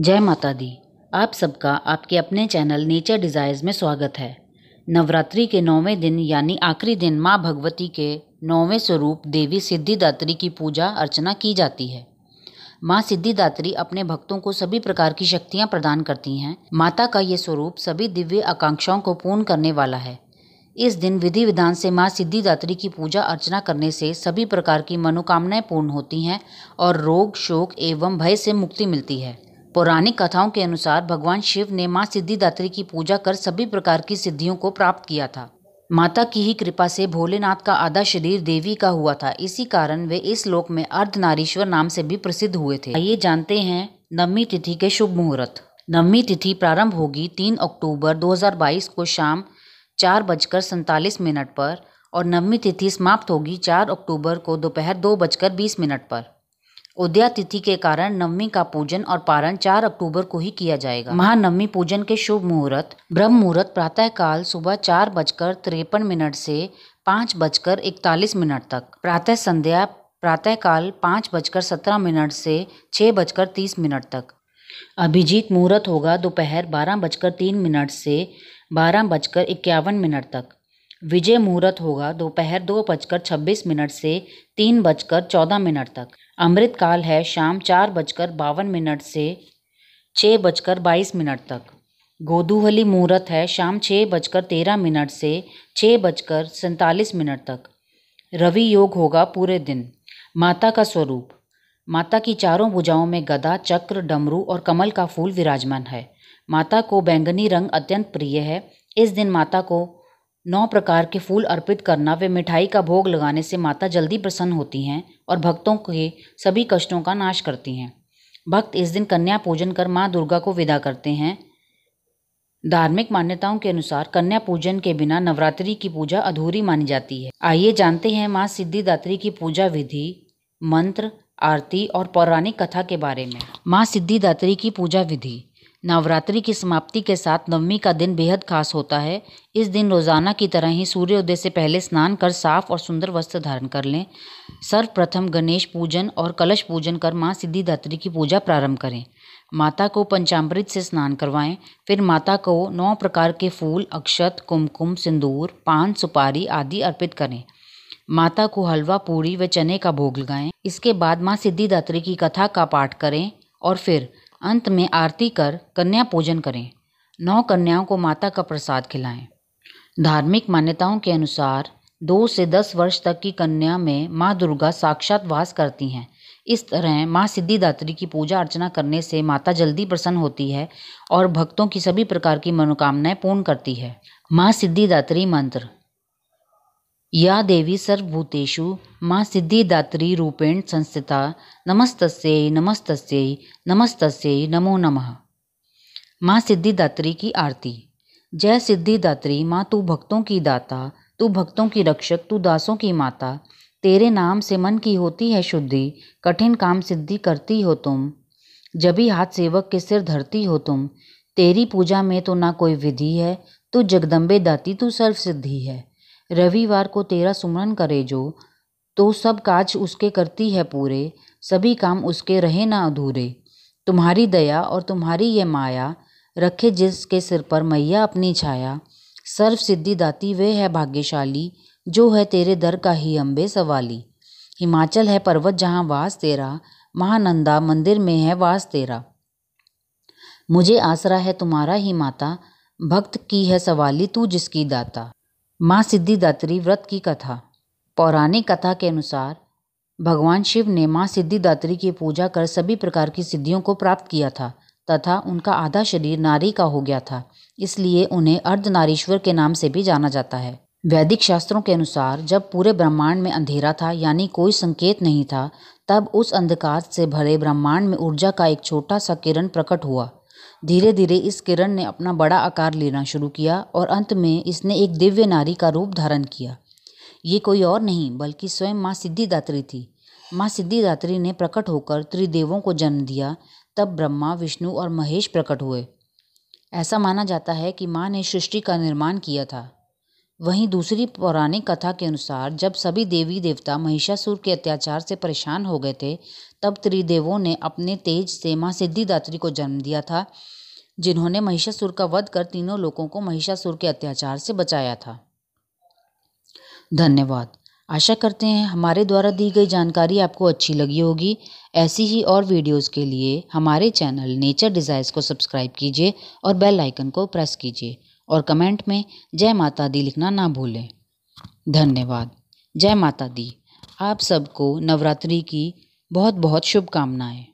जय माता दी आप सबका आपके अपने चैनल नेचर डिज़ायर्स में स्वागत है नवरात्रि के नौवें दिन यानी आखिरी दिन माँ भगवती के नौवें स्वरूप देवी सिद्धिदात्री की पूजा अर्चना की जाती है माँ सिद्धिदात्री अपने भक्तों को सभी प्रकार की शक्तियाँ प्रदान करती हैं माता का ये स्वरूप सभी दिव्य आकांक्षाओं को पूर्ण करने वाला है इस दिन विधि विधान से माँ सिद्धिदात्री की पूजा अर्चना करने से सभी प्रकार की मनोकामनाएं पूर्ण होती हैं और रोग शोक एवं भय से मुक्ति मिलती है पौराणिक कथाओं के अनुसार भगवान शिव ने माँ सिद्धिदात्री की पूजा कर सभी प्रकार की सिद्धियों को प्राप्त किया था माता की ही कृपा से भोलेनाथ का आधा शरीर देवी का हुआ था इसी कारण वे इस लोक में अर्धनारीश्वर नाम से भी प्रसिद्ध हुए थे आइए जानते हैं नवमी तिथि के शुभ मुहूर्त नवमी तिथि प्रारंभ होगी तीन अक्टूबर 2022 को शाम चार बजकर सैंतालीस मिनट पर और नवमी तिथि समाप्त होगी चार अक्टूबर को दोपहर दो बजकर बीस मिनट पर उदया तिथि के कारण नवमी का पूजन और पारण 4 अक्टूबर को ही किया जाएगा महानवमी पूजन के शुभ मुहूर्त ब्रह्म मुहूर्त प्रातः काल सुबह चार बजकर तिरपन मिनट से पाँच बजकर इकतालीस मिनट तक प्रातः संध्या प्रातःकाल पाँच बजकर सत्रह मिनट से छः बजकर तीस मिनट तक अभिजीत मुहूर्त होगा दोपहर बारह बजकर तीन मिनट से बारह बजकर इक्यावन मिनट तक विजय मुहूर्त होगा दोपहर दो, बजकर छब्बीस मिनट से तीन बजकर चौदह मिनट तक अमृत काल है शाम चार बजकर बावन मिनट से छः बजकर बाईस मिनट तक गोदूहली मुहूर्त है शाम छः बजकर तेरह मिनट से छः बजकर सैंतालीस मिनट तक रवि योग होगा पूरे दिन माता का स्वरूप माता की चारों भुजाओं में गदा चक्र डमरू और कमल का फूल विराजमान है माता को बैंगनी रंग अत्यंत प्रिय है इस दिन माता को नौ प्रकार के फूल अर्पित करना व मिठाई का भोग लगाने से माता जल्दी प्रसन्न होती हैं और भक्तों के सभी कष्टों का नाश करती हैं भक्त इस दिन कन्या पूजन कर माँ दुर्गा को विदा करते हैं धार्मिक मान्यताओं के अनुसार कन्या पूजन के बिना नवरात्रि की पूजा अधूरी मानी जाती है आइए जानते हैं माँ सिद्धिदात्री की पूजा विधि मंत्र आरती और पौराणिक कथा के बारे में माँ सिद्धिदात्री की पूजा विधि नवरात्रि की समाप्ति के साथ नवमी का दिन बेहद खास होता है इस दिन रोज़ाना की तरह ही सूर्योदय से पहले स्नान कर साफ और सुंदर वस्त्र धारण कर लें सर्वप्रथम गणेश पूजन और कलश पूजन कर माँ सिद्धिदात्री की पूजा प्रारंभ करें माता को पंचामृत से स्नान करवाएं फिर माता को नौ प्रकार के फूल अक्षत कुमकुम सिंदूर पान सुपारी आदि अर्पित करें माता को हलवा पूड़ी व चने का भोग लगाएं इसके बाद माँ सिद्धिदात्री की कथा का पाठ करें और फिर अंत में आरती कर कन्या पूजन करें नौ कन्याओं को माता का प्रसाद खिलाएं धार्मिक मान्यताओं के अनुसार दो से दस वर्ष तक की कन्या में माँ दुर्गा साक्षात वास करती हैं इस तरह माँ सिद्धिदात्री की पूजा अर्चना करने से माता जल्दी प्रसन्न होती है और भक्तों की सभी प्रकार की मनोकामनाएं पूर्ण करती है माँ सिद्धिदात्री मंत्र या देवी सर्वभूतेषु मा सिद्धिदात्री रूपेण संस्थिता नमस्तस्यै नमस्तस्यै नमस्तस्यै नमो नमः माँ सिद्धिदात्री की आरती जय सिद्धिदात्री माँ तू भक्तों की दाता तू भक्तों की रक्षक तू दासों की माता तेरे नाम से मन की होती है शुद्धि कठिन काम सिद्धि करती हो तुम जभी हाथ सेवक के सिर धरती हो तुम तेरी पूजा में तो ना कोई विधि है तू जगदम्बे दाती तू सर्व सिद्धि है रविवार को तेरा सुमरन करे जो तो सब काज उसके करती है पूरे सभी काम उसके रहे ना अधूरे तुम्हारी दया और तुम्हारी ये माया रखे जिसके सिर पर मैया अपनी छाया सर्व सिद्धि दाती वे है भाग्यशाली जो है तेरे दर का ही अम्बे सवाली हिमाचल है पर्वत जहाँ वास तेरा महानंदा मंदिर में है वास तेरा मुझे आसरा है तुम्हारा ही माता भक्त की है सवाली तू जिसकी दाता माँ सिद्धिदात्री व्रत की कथा पौराणिक कथा के अनुसार भगवान शिव ने माँ सिद्धिदात्री की पूजा कर सभी प्रकार की सिद्धियों को प्राप्त किया था तथा उनका आधा शरीर नारी का हो गया था इसलिए उन्हें अर्धनारीश्वर के नाम से भी जाना जाता है वैदिक शास्त्रों के अनुसार जब पूरे ब्रह्मांड में अंधेरा था यानी कोई संकेत नहीं था तब उस अंधकार से भरे ब्रह्मांड में ऊर्जा का एक छोटा सा किरण प्रकट हुआ धीरे धीरे इस किरण ने अपना बड़ा आकार लेना शुरू किया और अंत में इसने एक दिव्य नारी का रूप धारण किया ये कोई और नहीं बल्कि स्वयं माँ सिद्धिदात्री थी माँ सिद्धिदात्री ने प्रकट होकर त्रिदेवों को जन्म दिया तब ब्रह्मा विष्णु और महेश प्रकट हुए ऐसा माना जाता है कि माँ ने सृष्टि का निर्माण किया था वहीं दूसरी पौराणिक कथा के अनुसार जब सभी देवी देवता महिषासुर के अत्याचार से परेशान हो गए थे तब त्रिदेवों ने अपने तेज से माँ सिद्धिदात्री को जन्म दिया था जिन्होंने महिषासुर का वध कर तीनों लोगों को महिषासुर के अत्याचार से बचाया था धन्यवाद आशा करते हैं हमारे द्वारा दी गई जानकारी आपको अच्छी लगी होगी ऐसी ही और वीडियोस के लिए हमारे चैनल नेचर डिज़ाइज को सब्सक्राइब कीजिए और बेल आइकन को प्रेस कीजिए और कमेंट में जय माता दी लिखना ना भूलें धन्यवाद जय माता दी आप सबको नवरात्रि की बहुत बहुत शुभकामनाएँ